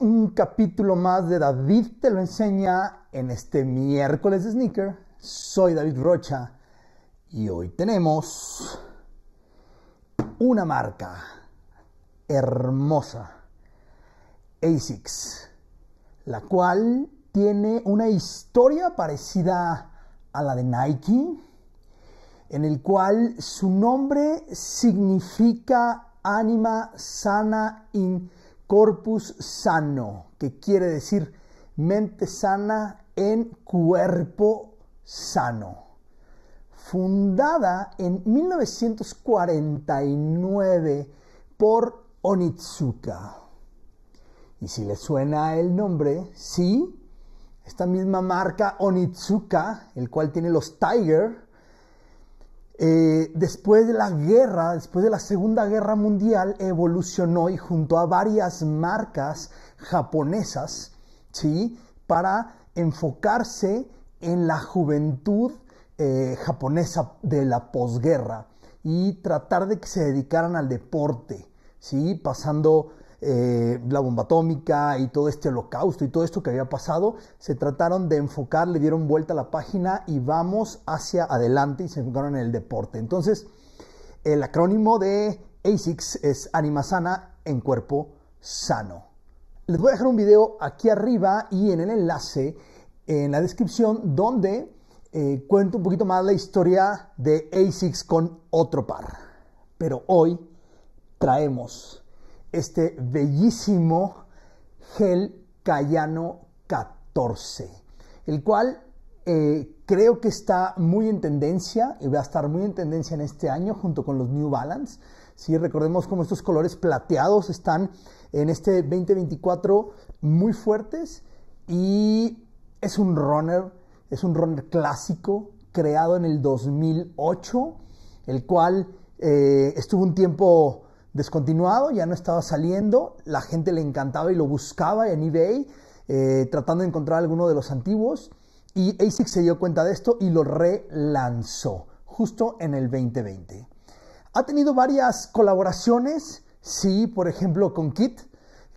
un capítulo más de David te lo enseña en este miércoles de Sneaker. Soy David Rocha y hoy tenemos una marca hermosa, ASICS, la cual tiene una historia parecida a la de Nike, en el cual su nombre significa ánima sana in corpus sano, que quiere decir mente sana en cuerpo sano. Fundada en 1949 por Onitsuka. Y si le suena el nombre, sí, esta misma marca Onitsuka, el cual tiene los Tiger, eh, después de la guerra, después de la Segunda Guerra Mundial, evolucionó y junto a varias marcas japonesas, ¿sí? Para enfocarse en la juventud eh, japonesa de la posguerra y tratar de que se dedicaran al deporte, ¿sí? Pasando eh, la bomba atómica y todo este holocausto y todo esto que había pasado, se trataron de enfocar, le dieron vuelta a la página y vamos hacia adelante y se enfocaron en el deporte. Entonces, el acrónimo de ASICS es Anima Sana en Cuerpo Sano. Les voy a dejar un video aquí arriba y en el enlace, en la descripción, donde eh, cuento un poquito más la historia de ASICS con otro par. Pero hoy traemos este bellísimo gel Cayano 14, el cual eh, creo que está muy en tendencia y va a estar muy en tendencia en este año junto con los New Balance. Si recordemos cómo estos colores plateados están en este 2024 muy fuertes y es un runner, es un runner clásico creado en el 2008, el cual eh, estuvo un tiempo descontinuado, ya no estaba saliendo, la gente le encantaba y lo buscaba en eBay, eh, tratando de encontrar alguno de los antiguos, y ASIC se dio cuenta de esto y lo relanzó, justo en el 2020. Ha tenido varias colaboraciones, sí, por ejemplo, con Kit,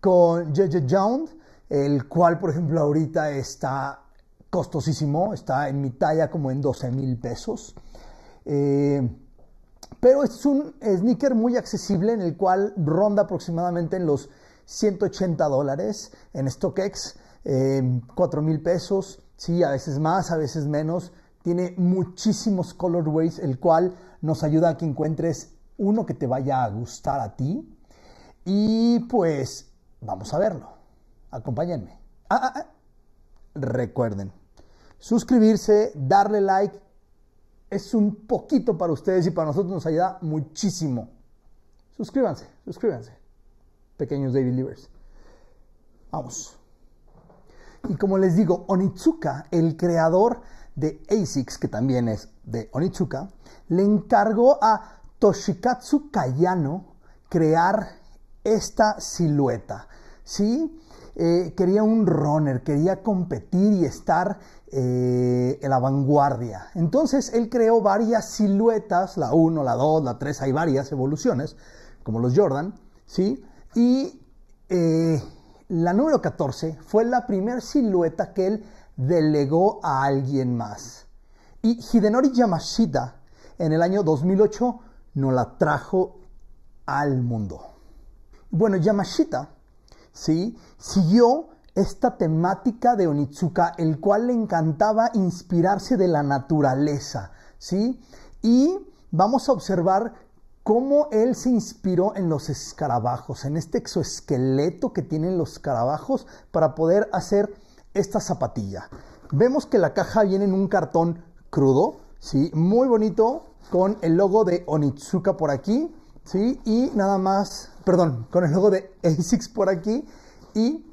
con JJ Jound, el cual, por ejemplo, ahorita está costosísimo, está en mi talla como en 12 mil pesos. Eh, pero es un sneaker muy accesible en el cual ronda aproximadamente en los 180 dólares en StockX, 4 eh, mil pesos, sí, a veces más, a veces menos. Tiene muchísimos colorways, el cual nos ayuda a que encuentres uno que te vaya a gustar a ti. Y pues vamos a verlo. Acompáñenme. Ah, ah, ah. Recuerden suscribirse, darle like es un poquito para ustedes y para nosotros nos ayuda muchísimo. Suscríbanse, suscríbanse, pequeños David Levers. Vamos. Y como les digo, Onitsuka, el creador de ASICS, que también es de Onitsuka, le encargó a Toshikatsu Kayano crear esta silueta. ¿Sí? Eh, quería un runner, quería competir y estar eh, en la vanguardia. Entonces él creó varias siluetas, la 1, la 2, la 3, hay varias evoluciones, como los Jordan, ¿sí? Y eh, la número 14 fue la primera silueta que él delegó a alguien más. Y Hidenori Yamashita en el año 2008 nos la trajo al mundo. Bueno, Yamashita siguió esta temática de Onitsuka, el cual le encantaba inspirarse de la naturaleza. ¿sí? Y vamos a observar cómo él se inspiró en los escarabajos, en este exoesqueleto que tienen los escarabajos para poder hacer esta zapatilla. Vemos que la caja viene en un cartón crudo, ¿sí? Muy bonito, con el logo de Onitsuka por aquí, ¿sí? Y nada más perdón, con el logo de ASICS por aquí y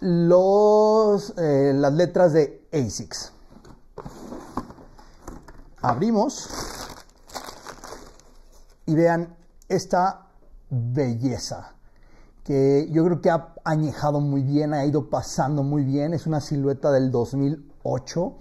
eh, las letras de ASICS. Abrimos y vean esta belleza que yo creo que ha añejado muy bien, ha ido pasando muy bien. Es una silueta del 2008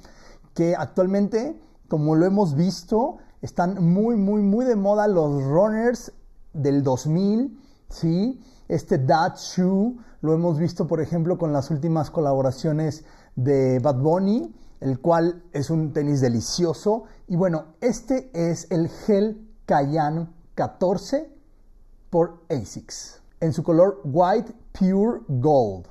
que actualmente, como lo hemos visto, están muy, muy, muy de moda los runners del 2000 ¿sí? Este shoe lo hemos visto, por ejemplo, con las últimas colaboraciones de Bad Bunny, el cual es un tenis delicioso. Y bueno, este es el Gel Cayenne 14 por ASICS en su color White Pure Gold.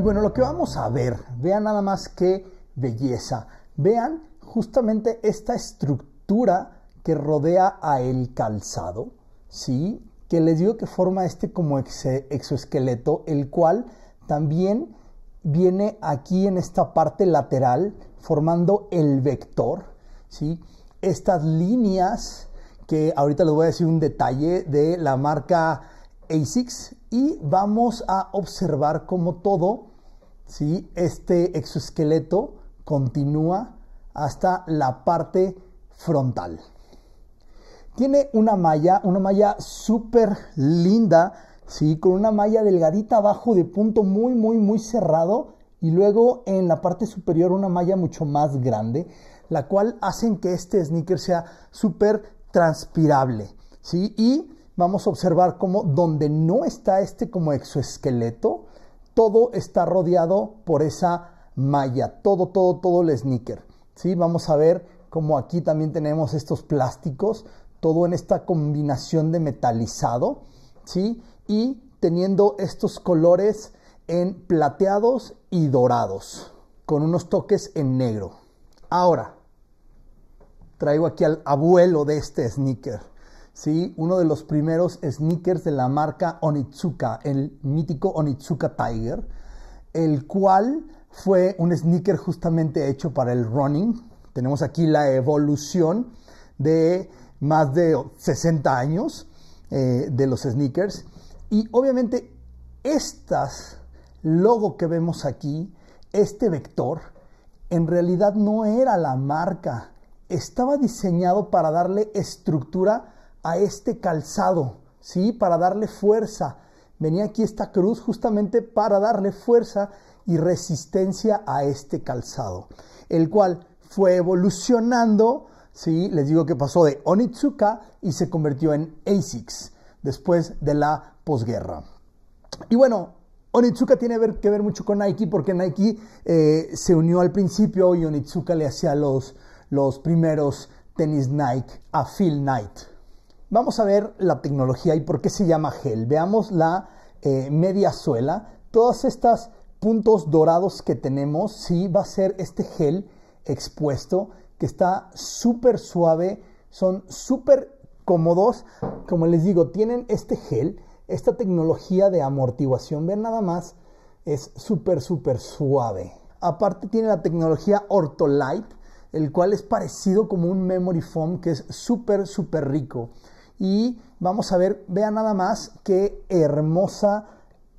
Y bueno, lo que vamos a ver, vean nada más qué belleza. Vean justamente esta estructura que rodea a el calzado, ¿sí? Que les digo que forma este como exoesqueleto, el cual también viene aquí en esta parte lateral formando el vector, ¿sí? Estas líneas que ahorita les voy a decir un detalle de la marca ASICS y vamos a observar cómo todo este exoesqueleto continúa hasta la parte frontal. Tiene una malla, una malla súper linda, ¿sí? Con una malla delgadita abajo de punto muy, muy, muy cerrado y luego en la parte superior una malla mucho más grande, la cual hacen que este sneaker sea súper transpirable, ¿sí? Y vamos a observar cómo donde no está este como exoesqueleto, todo está rodeado por esa malla, todo, todo, todo el sneaker. ¿sí? Vamos a ver cómo aquí también tenemos estos plásticos, todo en esta combinación de metalizado, ¿sí? y teniendo estos colores en plateados y dorados, con unos toques en negro. Ahora, traigo aquí al abuelo de este sneaker uno de los primeros sneakers de la marca Onitsuka, el mítico Onitsuka Tiger, el cual fue un sneaker justamente hecho para el running. Tenemos aquí la evolución de más de 60 años eh, de los sneakers. Y obviamente estas logo que vemos aquí, este vector, en realidad no era la marca. Estaba diseñado para darle estructura a este calzado, ¿sí? Para darle fuerza. Venía aquí esta cruz justamente para darle fuerza y resistencia a este calzado, el cual fue evolucionando, ¿sí? Les digo que pasó de Onitsuka y se convirtió en ASICS después de la posguerra. Y bueno, Onitsuka tiene que ver mucho con Nike porque Nike eh, se unió al principio y Onitsuka le hacía los, los primeros tenis Nike a Phil Knight. Vamos a ver la tecnología y por qué se llama gel. Veamos la eh, media suela. Todos estos puntos dorados que tenemos, sí va a ser este gel expuesto que está súper suave, son súper cómodos. Como les digo, tienen este gel, esta tecnología de amortiguación. Ven nada más, es súper, súper suave. Aparte tiene la tecnología Ortolite, el cual es parecido como un memory foam que es súper, súper rico. Y vamos a ver, vean nada más qué hermosa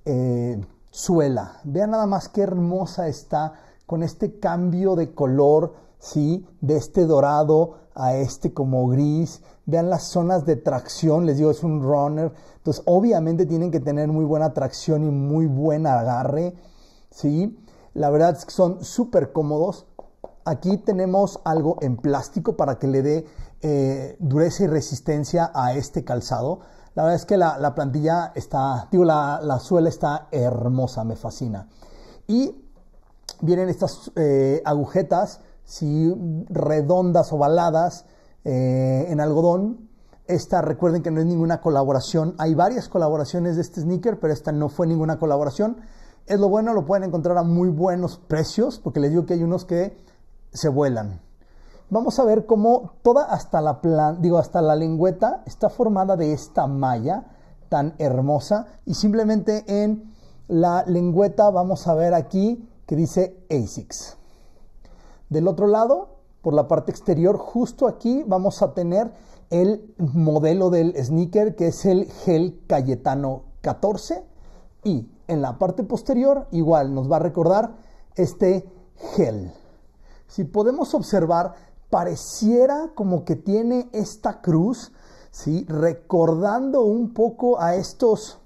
eh, suela. Vean nada más qué hermosa está con este cambio de color, ¿sí? De este dorado a este como gris. Vean las zonas de tracción, les digo, es un runner. Entonces, obviamente tienen que tener muy buena tracción y muy buen agarre, ¿sí? La verdad es que son súper cómodos. Aquí tenemos algo en plástico para que le dé eh, dureza y resistencia a este calzado. La verdad es que la, plantilla está, digo, la, suela está hermosa, me fascina. Y vienen estas eh, agujetas, si redondas, ovaladas, eh, en algodón. Esta, recuerden que no es ninguna colaboración. Hay varias colaboraciones de este sneaker, pero esta no fue ninguna colaboración. Es lo bueno, lo pueden encontrar a muy buenos precios, porque les digo que hay unos que se vuelan vamos a ver cómo toda hasta la plan, digo, hasta la lengüeta está formada de esta malla tan hermosa y simplemente en la lengüeta vamos a ver aquí que dice ASICS. Del otro lado, por la parte exterior, justo aquí vamos a tener el modelo del sneaker que es el Gel Cayetano 14 y en la parte posterior igual nos va a recordar este gel. Si podemos observar pareciera como que tiene esta cruz, ¿sí? recordando un poco a estos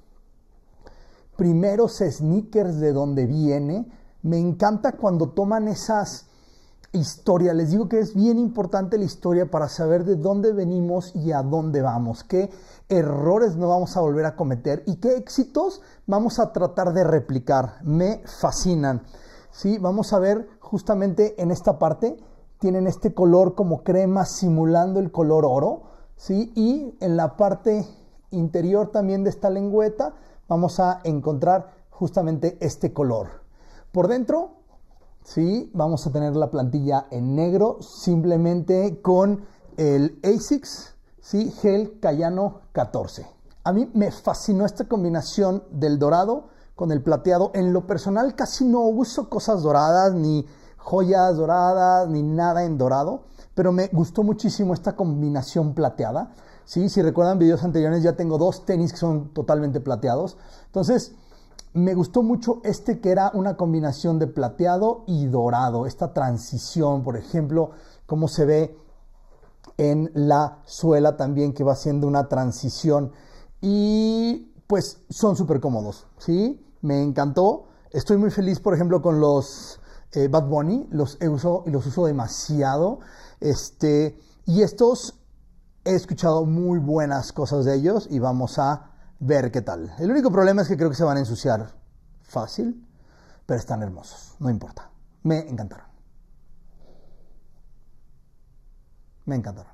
primeros sneakers de donde viene. Me encanta cuando toman esas historias. Les digo que es bien importante la historia para saber de dónde venimos y a dónde vamos, qué errores no vamos a volver a cometer y qué éxitos vamos a tratar de replicar. Me fascinan. Sí, vamos a ver justamente en esta parte tienen este color como crema simulando el color oro, ¿sí? Y en la parte interior también de esta lengüeta vamos a encontrar justamente este color. Por dentro, ¿sí? Vamos a tener la plantilla en negro simplemente con el ASICS, ¿sí? Gel Cayano 14. A mí me fascinó esta combinación del dorado con el plateado. En lo personal casi no uso cosas doradas ni joyas doradas ni nada en dorado, pero me gustó muchísimo esta combinación plateada. ¿sí? Si recuerdan videos anteriores, ya tengo dos tenis que son totalmente plateados. Entonces, me gustó mucho este que era una combinación de plateado y dorado, esta transición, por ejemplo, como se ve en la suela también que va haciendo una transición y pues son súper cómodos, ¿sí? Me encantó. Estoy muy feliz, por ejemplo, con los eh, Bad Bunny, los uso, los uso demasiado. Este, y estos he escuchado muy buenas cosas de ellos y vamos a ver qué tal. El único problema es que creo que se van a ensuciar fácil, pero están hermosos, no importa. Me encantaron. Me encantaron.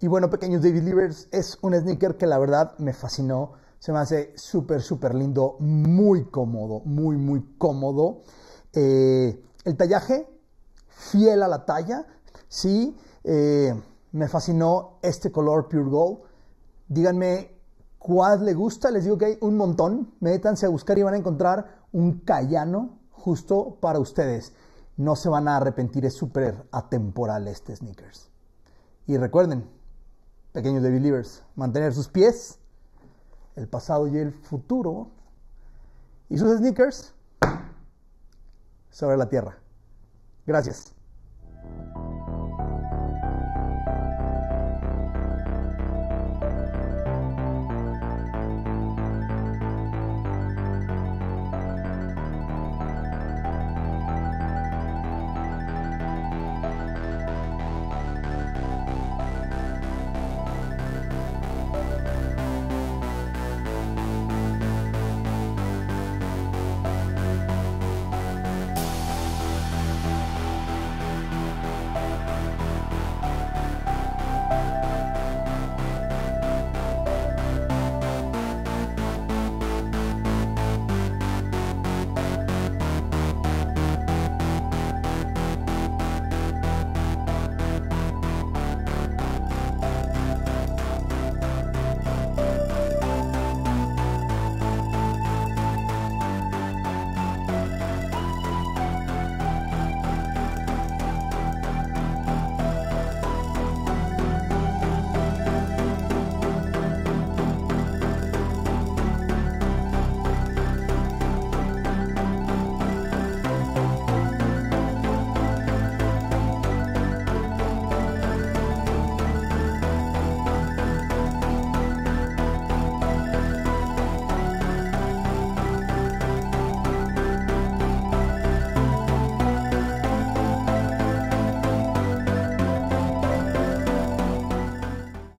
Y bueno, pequeños David Livers, es un sneaker que la verdad me fascinó. Se me hace súper, súper lindo, muy cómodo, muy, muy cómodo. Eh, el tallaje, fiel a la talla, sí. Eh, me fascinó este color Pure Gold. Díganme cuál le gusta. Les digo que hay un montón. Métanse a buscar y van a encontrar un cayano justo para ustedes. No se van a arrepentir. Es súper atemporal este sneakers. Y recuerden, pequeños believers, mantener sus pies el pasado y el futuro, y sus sneakers sobre la tierra. Gracias.